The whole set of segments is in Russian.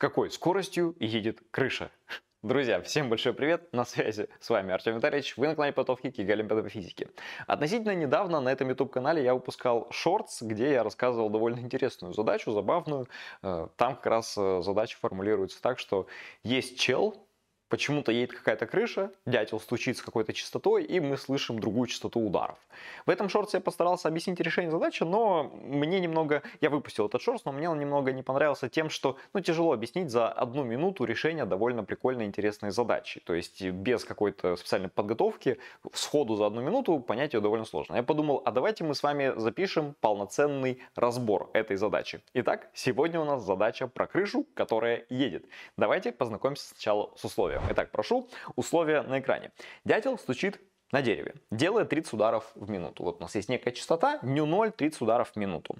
какой скоростью едет крыша. Друзья, всем большой привет, на связи с вами Артем Витальевич, вы на канале подготовки к ЕГЭ Олимпиады по физике. Относительно недавно на этом YouTube канале я выпускал шортс, где я рассказывал довольно интересную задачу, забавную. Э, там как раз э, задача формулируется так, что есть чел, Почему-то едет какая-то крыша, дятел стучит с какой-то частотой, и мы слышим другую частоту ударов. В этом шорте я постарался объяснить решение задачи, но мне немного... Я выпустил этот шорт, но мне он немного не понравился тем, что ну, тяжело объяснить за одну минуту решение довольно прикольной интересной задачи. То есть без какой-то специальной подготовки сходу за одну минуту понять ее довольно сложно. Я подумал, а давайте мы с вами запишем полноценный разбор этой задачи. Итак, сегодня у нас задача про крышу, которая едет. Давайте познакомимся сначала с условиями ударов. Итак, прошу, условия на экране. Дятел стучит на дереве. делая 30 ударов в минуту. Вот у нас есть некая частота, ню 0, 30 ударов в минуту.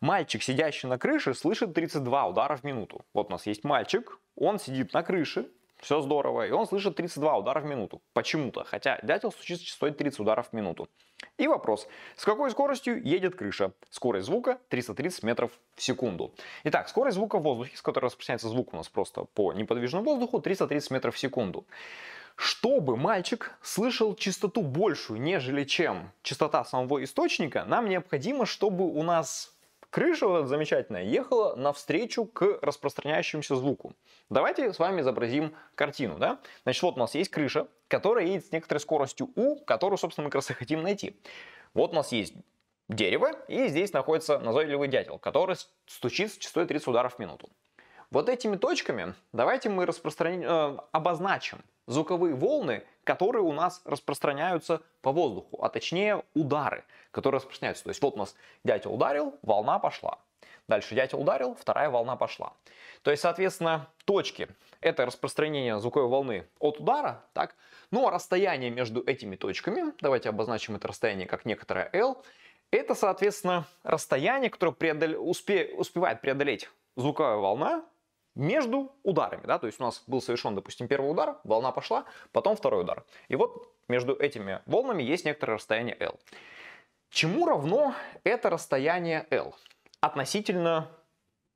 Мальчик, сидящий на крыше, слышит 32 удара в минуту. Вот у нас есть мальчик, он сидит на крыше, все здорово, и он слышит 32 удара в минуту. Почему-то, хотя дятел стучит частотой 30 ударов в минуту. И вопрос, с какой скоростью едет крыша? Скорость звука 330 метров в секунду. Итак, скорость звука в воздухе, с которой распространяется звук у нас просто по неподвижному воздуху, 330 метров в секунду. Чтобы мальчик слышал частоту большую, нежели чем частота самого источника, нам необходимо, чтобы у нас Крыша вот эта замечательная ехала навстречу к распространяющемуся звуку. Давайте с вами изобразим картину. Да? Значит, вот у нас есть крыша, которая едет с некоторой скоростью U, которую, собственно, мы как раз и хотим найти. Вот у нас есть дерево, и здесь находится назойливый дятел, который стучит с частотой 30 ударов в минуту. Вот этими точками давайте мы распростран... Э, обозначим звуковые волны, которые у нас распространяются по воздуху, а точнее удары, которые распространяются. То есть вот у нас дядя ударил, волна пошла. Дальше дядя ударил, вторая волна пошла. То есть, соответственно, точки – это распространение звуковой волны от удара, так? Ну, а расстояние между этими точками, давайте обозначим это расстояние как некоторое L, это, соответственно, расстояние, которое преодол... успе... успевает преодолеть звуковая волна между ударами, да, то есть у нас был совершен, допустим, первый удар, волна пошла, потом второй удар. И вот между этими волнами есть некоторое расстояние L. Чему равно это расстояние L относительно,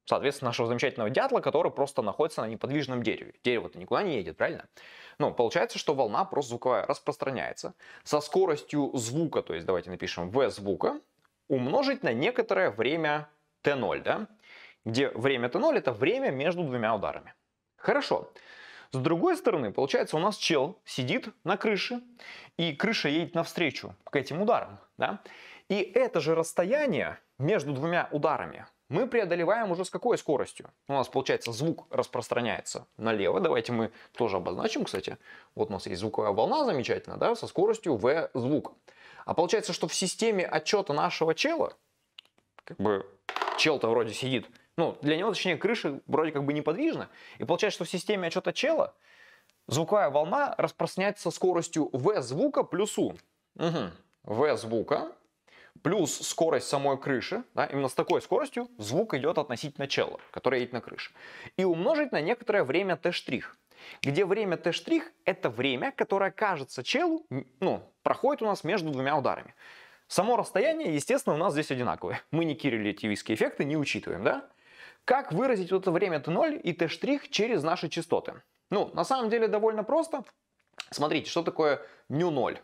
соответственно, нашего замечательного дятла, который просто находится на неподвижном дереве. Дерево-то никуда не едет, правильно? Ну, получается, что волна просто звуковая распространяется со скоростью звука, то есть давайте напишем V звука, умножить на некоторое время T0, да? где время это 0, это время между двумя ударами. Хорошо. С другой стороны, получается, у нас чел сидит на крыше, и крыша едет навстречу к этим ударам. Да? И это же расстояние между двумя ударами мы преодолеваем уже с какой скоростью? У нас, получается, звук распространяется налево. Давайте мы тоже обозначим, кстати. Вот у нас есть звуковая волна, замечательно, да, со скоростью v звук. А получается, что в системе отчета нашего чела, как бы чел-то вроде сидит, ну, для него, точнее, крыша вроде как бы неподвижна. И получается, что в системе отчета чела звуковая волна распространяется со скоростью v звука плюс u. Угу. v звука плюс скорость самой крыши, да, именно с такой скоростью звук идет относительно чела, который едет на крыше, и умножить на некоторое время т штрих, где время т штрих это время, которое кажется челу, ну, проходит у нас между двумя ударами. Само расстояние, естественно, у нас здесь одинаковое. Мы не кириллитивистские эффекты не учитываем, да? Как выразить вот это время Т0 и Т' через наши частоты? Ну, на самом деле довольно просто. Смотрите, что такое ню 0?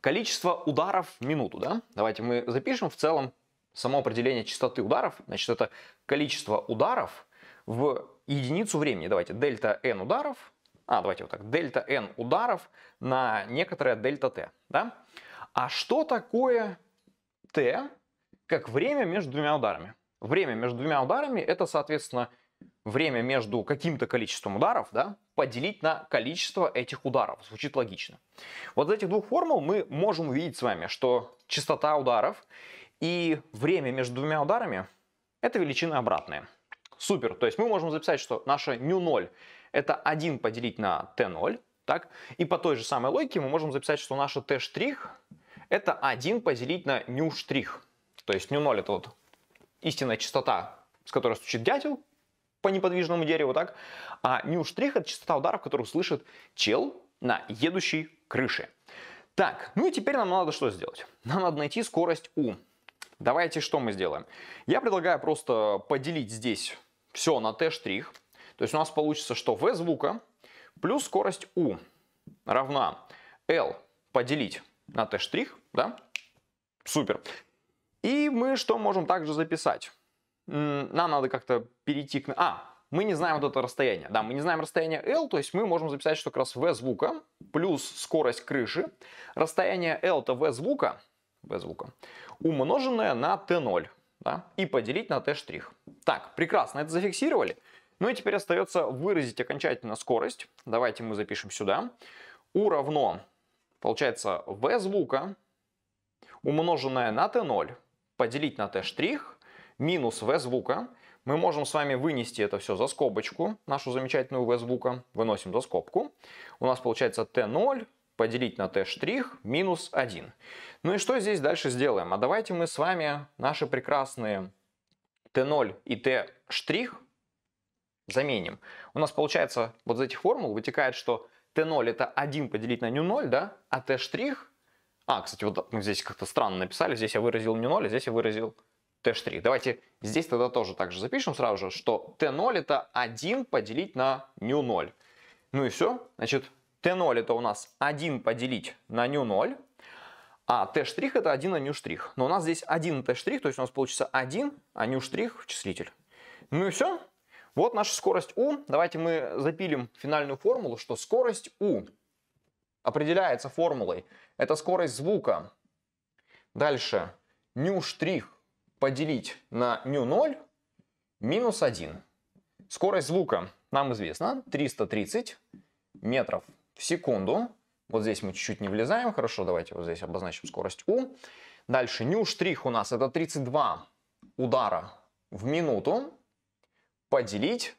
Количество ударов в минуту, да? Давайте мы запишем в целом само определение частоты ударов. Значит, это количество ударов в единицу времени. Давайте, дельта n ударов. А, давайте вот так, дельта n ударов на некоторое дельта t, да? А что такое t, как время между двумя ударами? Время между двумя ударами это, соответственно, время между каким-то количеством ударов, да, поделить на количество этих ударов. Звучит логично. Вот из этих двух формул мы можем увидеть с вами, что частота ударов и время между двумя ударами – это величины обратные. Супер, то есть мы можем записать, что наше ню 0 – это 1 поделить на t0, так? И по той же самой логике мы можем записать, что наше t' это 1 поделить на ню'. То есть ню 0 это вот истинная частота, с которой стучит дятел по неподвижному дереву, так? А нюштрих – это частота ударов, которую слышит чел на едущей крыше. Так, ну и теперь нам надо что сделать? Нам надо найти скорость U. Давайте что мы сделаем? Я предлагаю просто поделить здесь все на t'. штрих. То есть у нас получится, что v звука плюс скорость u равна L поделить на t', штрих, да? Супер. И мы что можем также записать? Нам надо как-то перейти к... А, мы не знаем вот это расстояние. Да, мы не знаем расстояние L, то есть мы можем записать, что как раз V звука плюс скорость крыши. Расстояние L это V звука, V звука умноженное на T0 да, и поделить на T'. Так, прекрасно, это зафиксировали. Ну и теперь остается выразить окончательно скорость. Давайте мы запишем сюда. U равно, получается, V звука умноженное на T0 поделить на t' минус в звука. Мы можем с вами вынести это все за скобочку, нашу замечательную в звука. Выносим за скобку. У нас получается т 0 поделить на t' минус 1. Ну и что здесь дальше сделаем? А давайте мы с вами наши прекрасные т 0 и t' заменим. У нас получается вот из этих формул вытекает, что т 0 это 1 поделить на ню 0, да, а t' А, кстати, вот мы здесь как-то странно написали. Здесь я выразил не 0, а здесь я выразил t'3. Давайте здесь тогда тоже так же запишем сразу же, что t0 это 1 поделить на nu 0. Ну и все. Значит, t0 это у нас 1 поделить на nu 0, а t' это 1 на штрих. Но у нас здесь 1 t', то есть у нас получится 1, а в числитель. Ну и все. Вот наша скорость u. Давайте мы запилим финальную формулу, что скорость u определяется формулой. Это скорость звука. Дальше. ню штрих поделить на ню 0 минус 1. Скорость звука нам известна 330 метров в секунду. Вот здесь мы чуть-чуть не влезаем. Хорошо, давайте вот здесь обозначим скорость у Дальше ню штрих у нас это 32 удара в минуту поделить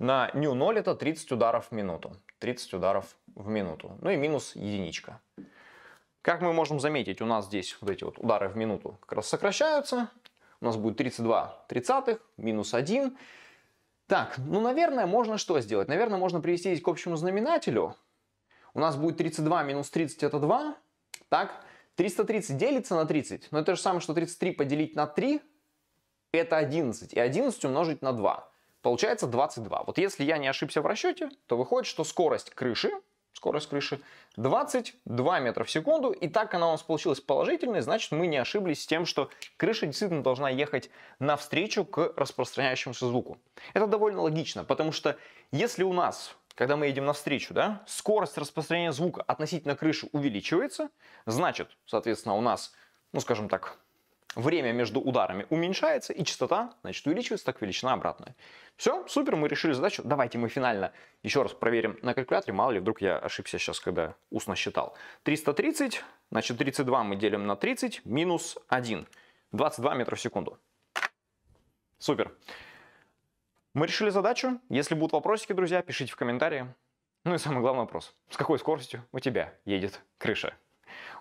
на ню 0 это 30 ударов в минуту. 30 ударов в минуту. Ну и минус единичка. Как мы можем заметить, у нас здесь вот эти вот удары в минуту как раз сокращаются. У нас будет 32 тридцатых, минус 1. Так, ну, наверное, можно что сделать? Наверное, можно привести здесь к общему знаменателю. У нас будет 32 минус 30 это 2. Так, 330 делится на 30, но это же самое, что 33 поделить на 3, это 11. И 11 умножить на 2. Получается 22. Вот если я не ошибся в расчете, то выходит, что скорость крыши, скорость крыши 22 метра в секунду. И так она у нас получилась положительной, значит мы не ошиблись с тем, что крыша действительно должна ехать навстречу к распространяющемуся звуку. Это довольно логично, потому что если у нас когда мы едем навстречу, да, скорость распространения звука относительно крыши увеличивается, значит, соответственно, у нас, ну, скажем так, время между ударами уменьшается, и частота, значит, увеличивается, так величина обратная. Все, супер, мы решили задачу. Давайте мы финально еще раз проверим на калькуляторе, мало ли вдруг я ошибся сейчас, когда устно считал. 330, значит, 32 мы делим на 30, минус 1, 22 метра в секунду. Супер. Мы решили задачу. Если будут вопросики, друзья, пишите в комментарии. Ну и самый главный вопрос. С какой скоростью у тебя едет крыша?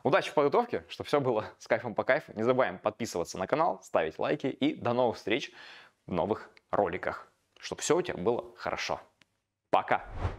Удачи в подготовке, чтобы все было с кайфом по кайфу. Не забываем подписываться на канал, ставить лайки и до новых встреч в новых роликах, чтобы все у тебя было хорошо. Пока!